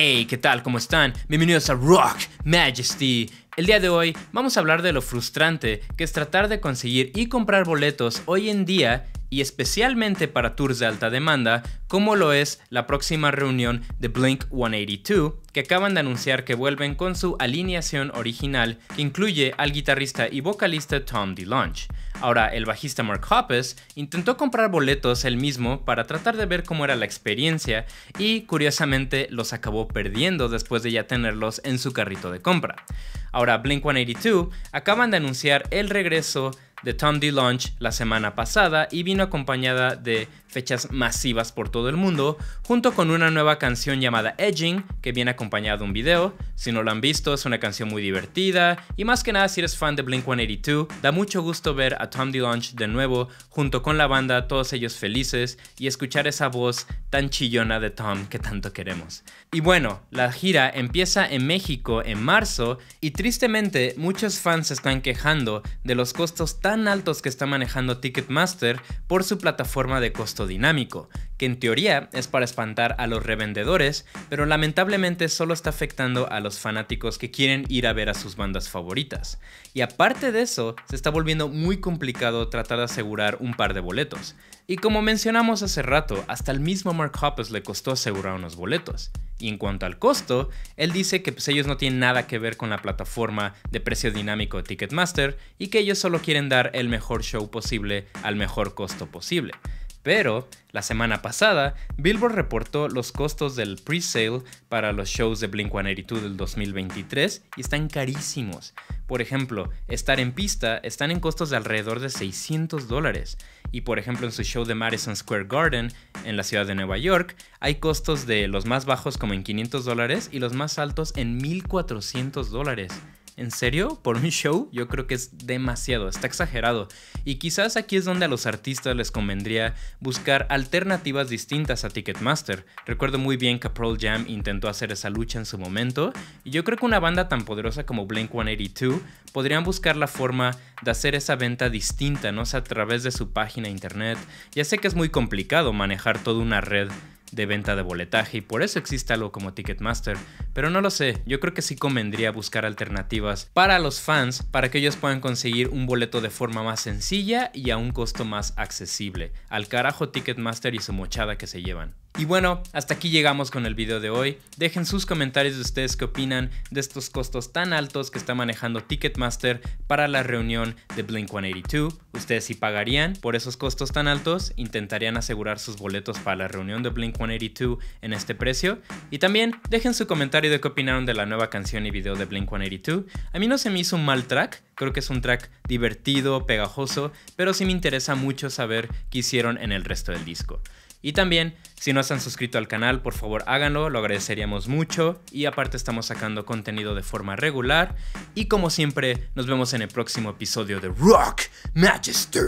Hey, ¿qué tal? ¿Cómo están? Bienvenidos a Rock Majesty. El día de hoy vamos a hablar de lo frustrante que es tratar de conseguir y comprar boletos hoy en día y especialmente para tours de alta demanda, como lo es la próxima reunión de Blink 182, que acaban de anunciar que vuelven con su alineación original, que incluye al guitarrista y vocalista Tom DeLonge. Ahora, el bajista Mark Hoppus intentó comprar boletos él mismo para tratar de ver cómo era la experiencia y, curiosamente, los acabó perdiendo después de ya tenerlos en su carrito de compra. Ahora, Blink 182 acaban de anunciar el regreso de Tom D. Launch la semana pasada y vino acompañada de fechas masivas por todo el mundo, junto con una nueva canción llamada Edging, que viene acompañada de un video. Si no lo han visto, es una canción muy divertida y más que nada si eres fan de Blink 182, da mucho gusto ver a Tom D. Launch de nuevo junto con la banda, todos ellos felices y escuchar esa voz tan chillona de Tom que tanto queremos. Y bueno, la gira empieza en México en marzo y tristemente muchos fans se están quejando de los costos tan altos que está manejando Ticketmaster por su plataforma de costo dinámico, que en teoría es para espantar a los revendedores, pero lamentablemente solo está afectando a los fanáticos que quieren ir a ver a sus bandas favoritas. Y aparte de eso, se está volviendo muy complicado tratar de asegurar un par de boletos. Y como mencionamos hace rato, hasta el mismo Mark Hoppus le costó asegurar unos boletos. Y en cuanto al costo, él dice que pues, ellos no tienen nada que ver con la plataforma de precio dinámico de Ticketmaster y que ellos solo quieren dar el mejor show posible al mejor costo posible. Pero, la semana pasada, Billboard reportó los costos del pre-sale para los shows de Blink-182 del 2023 y están carísimos. Por ejemplo, estar en pista están en costos de alrededor de 600 dólares. Y por ejemplo, en su show de Madison Square Garden, en la ciudad de Nueva York, hay costos de los más bajos como en 500 dólares y los más altos en 1400 dólares. ¿En serio? ¿Por un show? Yo creo que es demasiado, está exagerado. Y quizás aquí es donde a los artistas les convendría buscar alternativas distintas a Ticketmaster. Recuerdo muy bien que Pearl Jam intentó hacer esa lucha en su momento, y yo creo que una banda tan poderosa como Blink 182 podrían buscar la forma de hacer esa venta distinta, no a través de su página internet. Ya sé que es muy complicado manejar toda una red de venta de boletaje y por eso existe algo como Ticketmaster. Pero no lo sé, yo creo que sí convendría buscar alternativas para los fans para que ellos puedan conseguir un boleto de forma más sencilla y a un costo más accesible. Al carajo Ticketmaster y su mochada que se llevan. Y bueno, hasta aquí llegamos con el video de hoy. Dejen sus comentarios de ustedes qué opinan de estos costos tan altos que está manejando Ticketmaster para la reunión de Blink 182. ¿Ustedes si pagarían por esos costos tan altos? ¿Intentarían asegurar sus boletos para la reunión de Blink en este precio. Y también dejen su comentario de qué opinaron de la nueva canción y video de Blink-182. A mí no se me hizo un mal track, creo que es un track divertido, pegajoso, pero sí me interesa mucho saber qué hicieron en el resto del disco. Y también, si no se han suscrito al canal, por favor háganlo, lo agradeceríamos mucho. Y aparte estamos sacando contenido de forma regular. Y como siempre, nos vemos en el próximo episodio de Rock magister